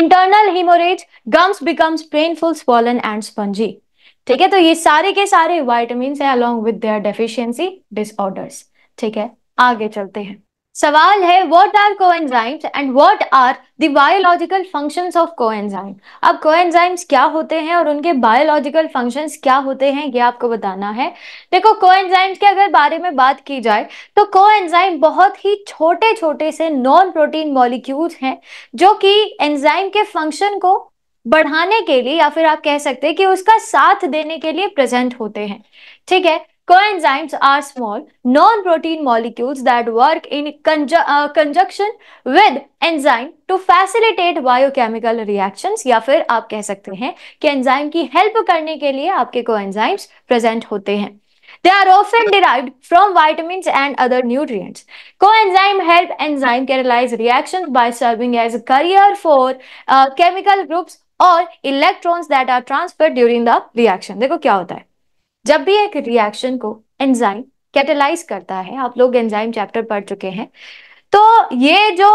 internal haemorrhage gums becomes painful swollen and spongy ठीक है तो ये सारे के सारे वाइटमिन है along with their deficiency disorders ठीक है आगे चलते हैं सवाल है what are coenzymes and what are the biological functions of coenzyme अब कोएंजाइम्स क्या होते हैं और उनके बायोलॉजिकल फंक्शंस क्या होते हैं ये आपको बताना है देखो कोएंजाइम्स के अगर बारे में बात की जाए तो कोएंजाइम बहुत ही छोटे छोटे से नॉन प्रोटीन मॉलिक्यूल्स हैं जो कि एंजाइम के फंक्शन को बढ़ाने के लिए या फिर आप कह सकते हैं कि उसका साथ देने के लिए प्रेजेंट होते हैं ठीक है coenzymes are small non protein molecules that work in conjunction with enzyme to facilitate biochemical reactions या फिर आप कह सकते हैं कि एंजाइम की हेल्प करने के लिए आपके कोएंजाइम्स प्रेजेंट होते हैं they are often derive from vitamin and other nutrients coenzyme help enzyme catalyse reaction by serving as carrier for chemical groups और electrons that are transfer during the reaction देखो क्या होता है जब भी एक रिएक्शन को एंजाइम कैटेलाइज करता है आप लोग एंजाइम चैप्टर पढ़ चुके हैं तो ये जो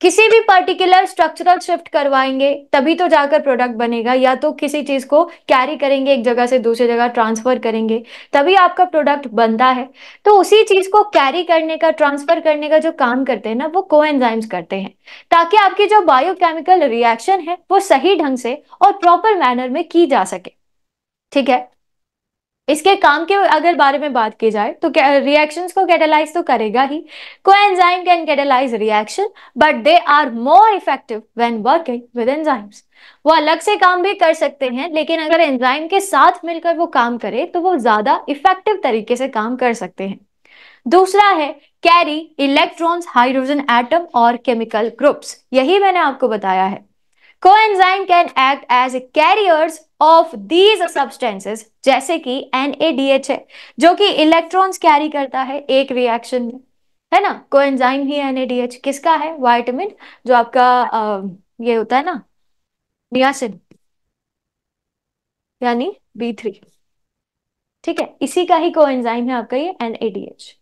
किसी भी पर्टिकुलर स्ट्रक्चरल शिफ्ट करवाएंगे तभी तो जाकर प्रोडक्ट बनेगा या तो किसी चीज को कैरी करेंगे एक जगह से दूसरी जगह ट्रांसफर करेंगे तभी आपका प्रोडक्ट बनता है तो उसी चीज को कैरी करने का ट्रांसफर करने का जो काम करते हैं ना वो को करते हैं ताकि आपकी जो बायोकेमिकल रिएक्शन है वो सही ढंग से और प्रॉपर मैनर में की जा सके ठीक है इसके काम के अगर बारे में बात की जाए तो रिएक्शंस को कैटेलाइज तो करेगा ही coenzyme can catalyse reaction but they are more effective when working with enzymes वो अलग से काम भी कर सकते हैं लेकिन अगर एंजाइम के साथ मिलकर वो काम करे तो वो ज्यादा इफेक्टिव तरीके से काम कर सकते हैं दूसरा है कैरी इलेक्ट्रॉन्स हाइड्रोजन एटम और केमिकल ग्रुप्स यही मैंने आपको बताया है can act as a carrier of these substances जैसे कि एनएडीएच है जो कि इलेक्ट्रॉन्स कैरी करता है एक रिएक्शन में है ना कोएंजाइम ही एनएडीएच किसका है वाइटमिन जो आपका आ, ये होता है ना नियासिन यानी बी थ्री ठीक है इसी का ही कोएंजाइम है आपका ये NADH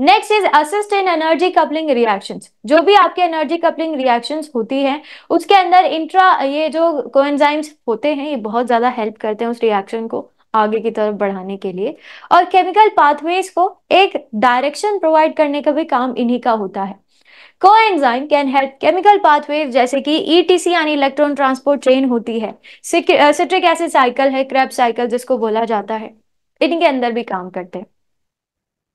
next is assist in energy coupling reactions जो भी आपके एनर्जी कपलिंग रिएक्शंस होती हैं उसके अंदर इंट्रा ये जो कोएंजाइम्स होते हैं ये बहुत ज्यादा हेल्प करते हैं उस रिएक्शन को आगे की तरफ बढ़ाने के लिए और केमिकल पाथवेज को एक डायरेक्शन प्रोवाइड करने का भी काम इन्हीं का होता है coenzyme can help chemical pathways जैसे कि ईटीसी e यानी इलेक्ट्रॉन ट्रांसपोर्ट ट्रेन होती है सिट्रिक एसिड साइकिल है क्रैप साइकिल जिसको बोला जाता है इनके अंदर भी काम करते हैं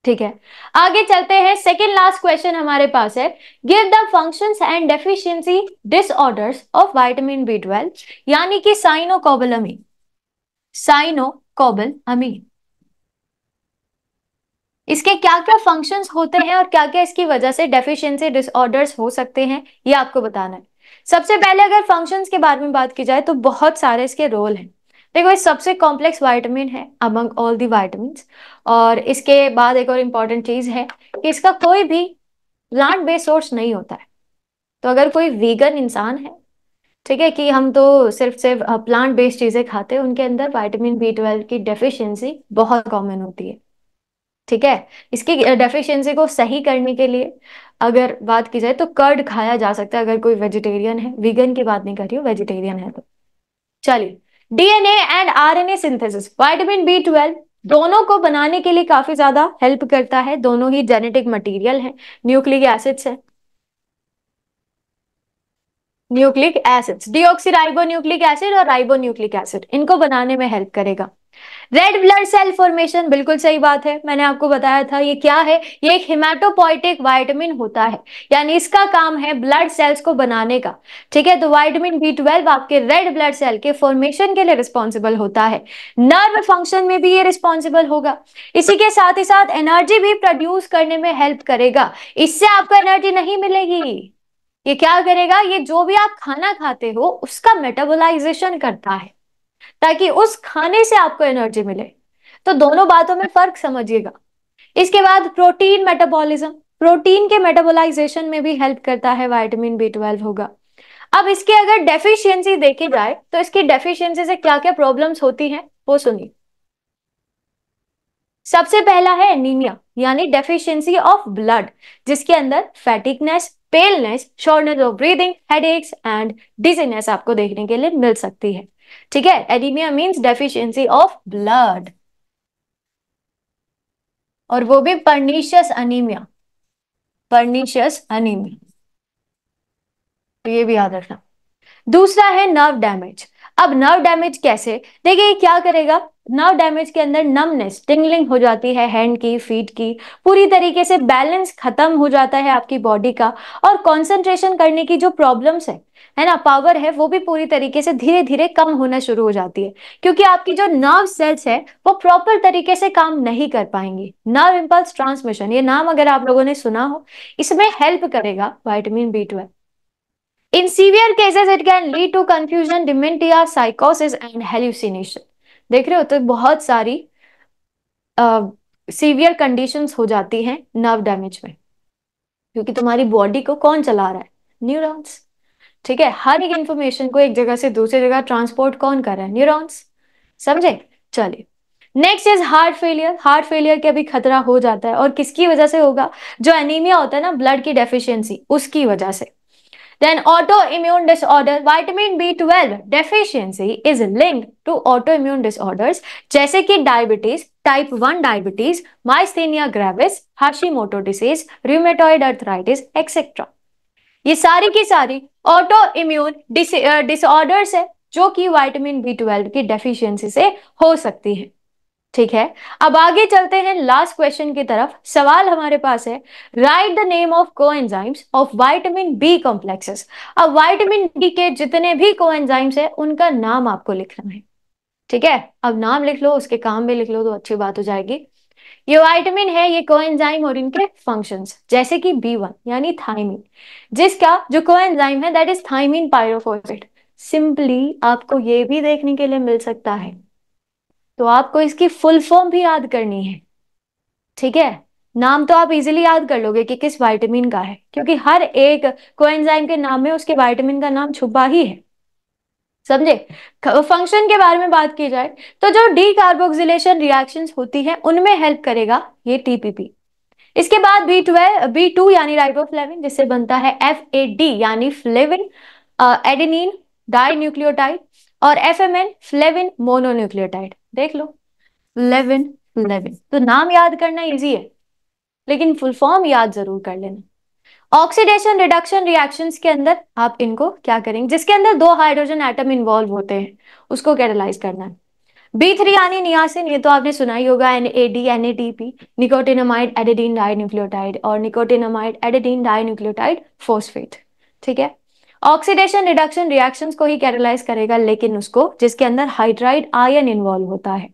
ठीक है आगे चलते हैं सेकेंड लास्ट क्वेश्चन हमारे पास है give the function and deficiency disorders of vitamin B twelve यानी कि साइनोकोबल अमीन साइनोकोबल अमीन इसके क्या क्या फंक्शंस होते हैं और क्या क्या इसकी वजह से डेफिशिएंसी डिसऑर्डर्स हो सकते हैं ये आपको बताना है सबसे पहले अगर फंक्शंस के बारे में बात की जाए तो बहुत सारे इसके रोल हैं देखो ये सबसे कॉम्प्लेक्स वाइटामिन है अमंग ऑल दी वाइटामिन और इसके बाद एक और इम्पॉर्टेंट चीज है कि इसका कोई भी प्लांट बेस्ड सोर्स नहीं होता है तो अगर कोई वीगन इंसान है ठीक है कि हम तो सिर्फ सिर्फ प्लांट बेस्ड चीजें खाते हैं उनके अंदर वाइटामिन बी ट्वेल्व की डेफिशिएंसी बहुत कॉमन होती है ठीक है इसकी डेफिशिएंसी को सही करने के लिए अगर बात की जाए तो कर्ड खाया जा सकता है अगर कोई वेजिटेरियन है वीगन की बात नहीं कर रही हूँ वेजिटेरियन है तो चलिए DNA and RNA synthesis vitamin B twelve दोनों को बनाने के लिए काफी ज्यादा हेल्प करता है दोनों ही जेनेटिक मटेरियल है न्यूक्लिक एसिड्स है nucleic acids ribo nucleic acid और राइबो न्यूक्लिक एसिड इनको बनाने में हेल्प करेगा रेड ब्लड सेल फॉर्मेशन बिल्कुल सही बात है मैंने आपको बताया था ये क्या है ये एक हिमाटोपोइटिक वाइटामिन होता है यानी इसका काम है ब्लड सेल्स को बनाने का ठीक है तो वाइटामिन बी ट्वेल्व आपके रेड ब्लड सेल के फॉर्मेशन के लिए रिस्पॉन्सिबल होता है नर्व फंक्शन में भी ये रिस्पॉन्सिबल होगा इसी के साथ ही साथ एनर्जी भी प्रोड्यूस करने में हेल्प करेगा इससे आपको एनर्जी नहीं मिलेगी ये क्या करेगा ये जो भी आप खाना खाते हो उसका मेटाबोलाइजेशन करता है ताकि उस खाने से आपको एनर्जी मिले तो दोनों बातों में फर्क समझिएगा इसके बाद प्रोटीन मेटाबॉलिज्म प्रोटीन के मेटाबोलाइजेशन में भी हेल्प करता है वाइटामिन बी ट्वेल्व होगा अब इसके अगर डेफिशिएंसी देखी जाए तो इसकी डेफिशिएंसी से क्या क्या प्रॉब्लम्स होती हैं वो सुनिए सबसे पहला है एनीमिया यानी डेफिशिएंसी ऑफ ब्लड जिसके अंदर fatigueness paleness shortness of breathing headaches and dizziness आपको देखने के लिए मिल सकती है ठीक है anaemia means deficiency of blood और वो भी परनीशियस अनिमिया पर्नीशियस अनिमिया तो ये भी याद रखना दूसरा है नर्व डैमेज अब नर्व डैमेज कैसे देखिए क्या करेगा नर्व डैमेज के अंदर नमनेस टिंगलिंग हो जाती है हैंड की फीट की पूरी तरीके से बैलेंस खत्म हो जाता है आपकी बॉडी का और कंसंट्रेशन करने की जो प्रॉब्लम्स है है ना पावर है वो भी पूरी तरीके से धीरे धीरे कम होना शुरू हो जाती है क्योंकि आपकी जो नर्व सेल्स है वो प्रॉपर तरीके से काम नहीं कर पाएंगी नर्व इम्पल्स ट्रांसमिशन ये नाम अगर आप लोगों ने सुना हो इसमें हेल्प करेगा vitamin B twelve In severe cases, it can lead to confusion, dementia, psychosis and देख रहे हो तो बहुत सारी सीवियर uh, कंडीशंस हो जाती हैं नर्व डैमेज में क्योंकि तुम्हारी बॉडी को कौन चला रहा है न्यूरॉन्स ठीक है हर एक इंफॉर्मेशन को एक जगह से दूसरी जगह ट्रांसपोर्ट कौन कर रहा है न्यूरॉन्स समझे चलिए next is heart failure heart failure के अभी खतरा हो जाता है और किसकी वजह से होगा जो एनीमिया होता है ना ब्लड की डेफिशिएंसी उसकी वजह से then auto immune disorder vitamin B twelve deficiency is link to auto immune disorders जैसे कि diabetes type one diabetes myasthenia gravis Hashimoto disease rheumatoid arthritis etcetera ये सारी की सारी ऑटो इम्यून डिसऑर्डर्स है जो कि वाइटामिन बी ट्वेल्व की डेफिशिएंसी से हो सकती है ठीक है अब आगे चलते हैं लास्ट क्वेश्चन की तरफ सवाल हमारे पास है write the name of coenzymes of vitamin B complexes अब वाइटामिन बी के जितने भी को एंजाइम्स है उनका नाम आपको लिखना है ठीक है अब नाम लिख लो उसके काम भी लिख लो तो अच्छी बात हो जाएगी ये वाइटमिन है ये कोएंजाइम और इनके फंक्शंस जैसे कि बी वन यानी थाइमिन जिसका जो कोएंजाइम है that is thiamine pyrophosphate simply आपको ये भी देखने के लिए मिल सकता है तो आपको इसकी फुल फॉर्म भी याद करनी है ठीक है नाम तो आप इजीली याद कर लोगे कि किस विटामिन का है क्योंकि हर एक कोएंजाइम के नाम में उसके विटामिन का नाम छुपा ही है समझे फंक्शन के बारे में बात की जाए तो जो डी कार्बोक्सिलेशन रिएक्शन होती है उनमें हेल्प करेगा ये टीपीपी इसके बाद बी ट्वेल्व बी टू यानी राइबोफ्लेविन जिससे बनता है एफ ए डी यानी फ्लेविन एडिनिन डाई न्यूक्लियोटाइड और F M N flavin mononucleotide देख लो फ्लेविन फ्लेविन तो नाम याद करना इजी है लेकिन फुल फॉर्म याद जरूर कर लेना ऑक्सीडेशन रिडक्शन रिएक्शंस के अंदर आप इनको क्या करेंगे जिसके अंदर दो हाइड्रोजन एटम इन्वॉल्व होते हैं उसको कैटेलाइज करना है बी थ्री यानी नियासिन ये तो आपने सुना ही होगा N A D N A T P nicotinamide adenine die nucleotide और nicotinamide adenine dinucleotide phosphate ठीक है ऑक्सीडेशन रिडक्शन रिएक्शंस को ही कैटेलाइज करेगा लेकिन उसको जिसके अंदर हाइड्राइड आयन इन्वॉल्व होता है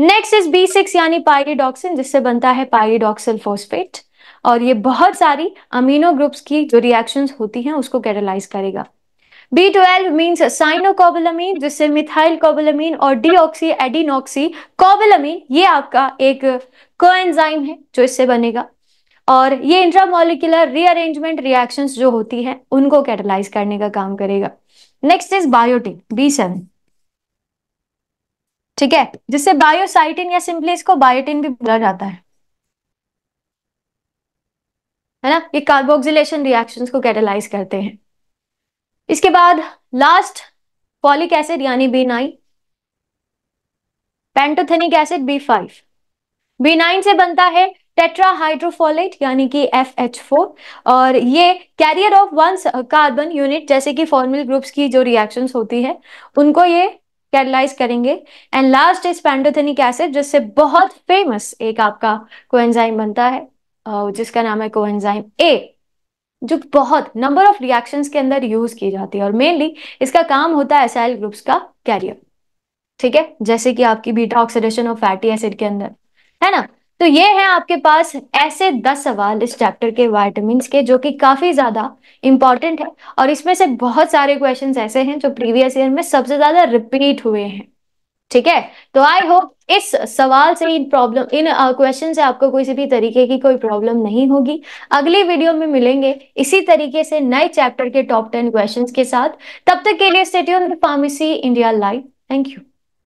नेक्स्ट इज बी सिक्स यानी पायरीडॉक्सिन जिससे बनता है पायरीडॉक्सिल फोस्फेट और ये बहुत सारी अमीनो ग्रुप्स की जो रिएक्शंस होती हैं उसको कैटेलाइज करेगा बी ट्वेल्व मीन्स साइनोकोबलमीन जिससे मिथाइल कोबलमीन और ऑक्सी एडिनोक्सी कोबलमीन ये आपका एक कोएंजाइम है जो इससे बनेगा और ये इंट्रामोलिकुलर रीअरेंजमेंट रिएक्शन जो होती है उनको कैटेलाइज करने का काम करेगा next is biotin B seven ठीक है जिससे बायोसाइटिन या सिंपली इसको बायोटिन भी बोला जाता है है ना ये कार्बोक्सिलेशन रिएक्शंस को कैटेलाइज करते हैं इसके बाद लास्ट पॉलिक एसिड यानी B nine pantothenic acid B five B nine से बनता है टेट्राहाइड्रोफोलेट यानी कि एफ एच फोर और ये carrier of one carbon unit जैसे कि फॉर्मिल ग्रुप्स की जो रिएक्शंस होती है उनको ये कैटलाइज करेंगे and last is pantothenic acid जिससे बहुत फेमस एक आपका कोएंजाइम बनता है Oh, जिसका नाम है कोएंजाइम ए जो बहुत नंबर ऑफ रिएक्शंस के अंदर यूज की जाती है और मेनली इसका काम होता है एसाइल ग्रुप्स का कैरियर ठीक है जैसे कि आपकी बीटा ऑक्सीडेशन और फैटी एसिड के अंदर है ना तो ये है आपके पास ऐसे दस सवाल इस चैप्टर के वाइटमिन के जो कि काफी ज्यादा इंपॉर्टेंट है और इसमें से बहुत सारे क्वेश्चन ऐसे हैं जो प्रीवियस ईयर में सबसे ज्यादा रिपीट हुए हैं ठीक है तो आई होप इस सवाल से इन प्रॉब्लम इन क्वेश्चन से आपको किसी भी तरीके की कोई प्रॉब्लम नहीं होगी अगले वीडियो में मिलेंगे इसी तरीके से नए चैप्टर के टॉप टेन क्वेश्चन के साथ तब तक के लिए state pharmacy India live thank you